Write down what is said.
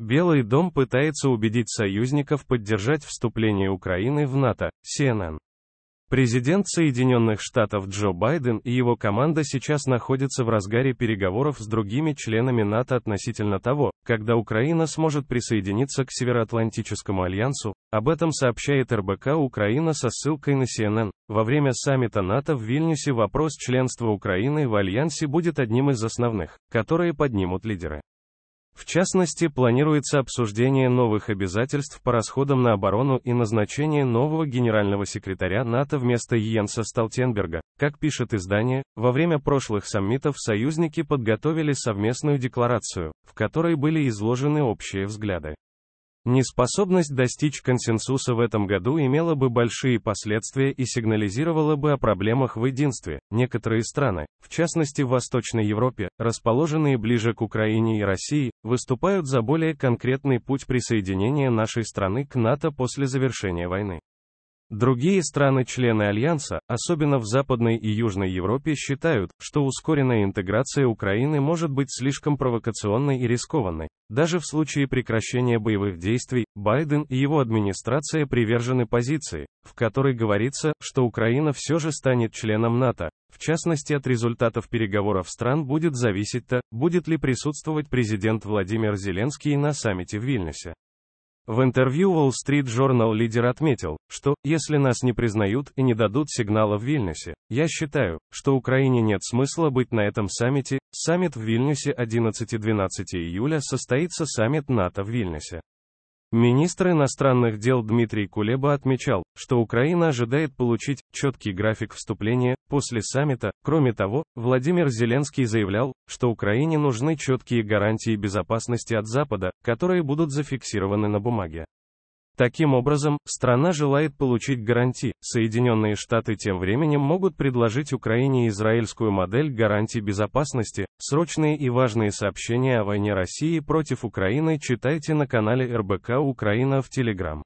Белый дом пытается убедить союзников поддержать вступление Украины в НАТО, CNN. Президент Соединенных Штатов Джо Байден и его команда сейчас находятся в разгаре переговоров с другими членами НАТО относительно того, когда Украина сможет присоединиться к Североатлантическому альянсу, об этом сообщает РБК Украина со ссылкой на CNN. Во время саммита НАТО в Вильнюсе вопрос членства Украины в альянсе будет одним из основных, которые поднимут лидеры. В частности, планируется обсуждение новых обязательств по расходам на оборону и назначение нового генерального секретаря НАТО вместо Йенса Столтенберга. Как пишет издание, во время прошлых саммитов союзники подготовили совместную декларацию, в которой были изложены общие взгляды. Неспособность достичь консенсуса в этом году имела бы большие последствия и сигнализировала бы о проблемах в единстве. Некоторые страны, в частности в Восточной Европе, расположенные ближе к Украине и России, выступают за более конкретный путь присоединения нашей страны к НАТО после завершения войны. Другие страны-члены Альянса, особенно в Западной и Южной Европе, считают, что ускоренная интеграция Украины может быть слишком провокационной и рискованной. Даже в случае прекращения боевых действий, Байден и его администрация привержены позиции, в которой говорится, что Украина все же станет членом НАТО. В частности, от результатов переговоров стран будет зависеть то, будет ли присутствовать президент Владимир Зеленский на саммите в Вильнюсе. В интервью Wall Street Journal лидер отметил, что, если нас не признают и не дадут сигнала в Вильнюсе, я считаю, что Украине нет смысла быть на этом саммите, саммит в Вильнюсе 11-12 июля состоится саммит НАТО в Вильнюсе. Министр иностранных дел Дмитрий Кулеба отмечал, что Украина ожидает получить четкий график вступления после саммита. Кроме того, Владимир Зеленский заявлял, что Украине нужны четкие гарантии безопасности от Запада, которые будут зафиксированы на бумаге. Таким образом, страна желает получить гарантии. Соединенные Штаты тем временем могут предложить Украине израильскую модель гарантий безопасности. Срочные и важные сообщения о войне России против Украины читайте на канале РБК Украина в Телеграм.